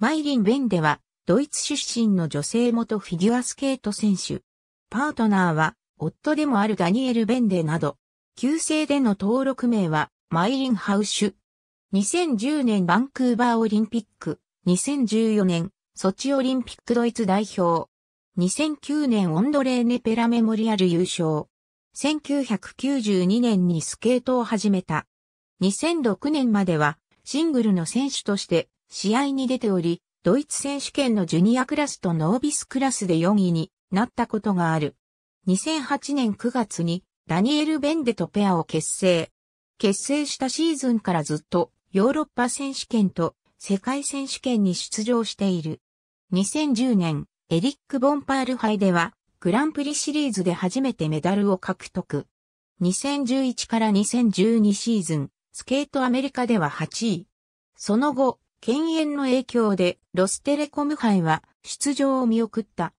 マイリン・ベンデは、ドイツ出身の女性元フィギュアスケート選手。パートナーは、夫でもあるダニエル・ベンデなど、旧姓での登録名は、マイリン・ハウシュ。2010年バンクーバーオリンピック、2014年ソチオリンピックドイツ代表、2009年オンドレーネ・ペラメモリアル優勝、1992年にスケートを始めた。2006年まではシングルの選手として試合に出ており、ドイツ選手権のジュニアクラスとノービスクラスで4位になったことがある。2008年9月にダニエル・ベンデとペアを結成。結成したシーズンからずっとヨーロッパ選手権と世界選手権に出場している。2010年、エリック・ボンパール杯ではグランプリシリーズで初めてメダルを獲得。2011から2012シーズン、スケートアメリカでは8位。その後、犬猿の影響でロステレコム杯は出場を見送った。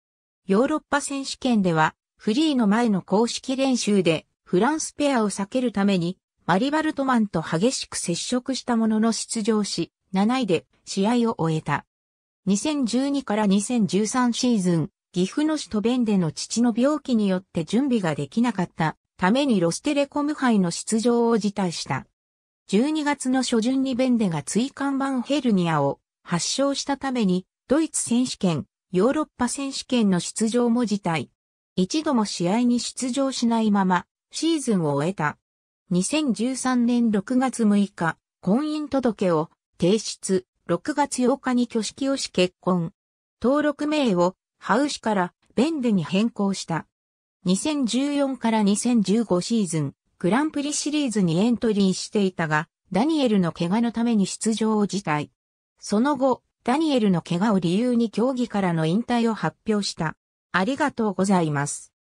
ヨーロッパ選手権ではフリーの前の公式練習でフランスペアを避けるためにマリバルトマンと激しく接触したものの出場し7位で試合を終えた。2012から2013シーズン、岐阜の首都弁での父の病気によって準備ができなかったためにロステレコム杯の出場を辞退した。12月の初旬にベンデが椎間板ヘルニアを発症したために、ドイツ選手権、ヨーロッパ選手権の出場も辞退。一度も試合に出場しないまま、シーズンを終えた。2013年6月6日、婚姻届を提出、6月8日に挙式をし結婚。登録名をハウシからベンデに変更した。2014から2015シーズン、グランプリシリーズにエントリーしていたが、ダニエルの怪我のために出場を辞退。その後、ダニエルの怪我を理由に競技からの引退を発表した。ありがとうございます。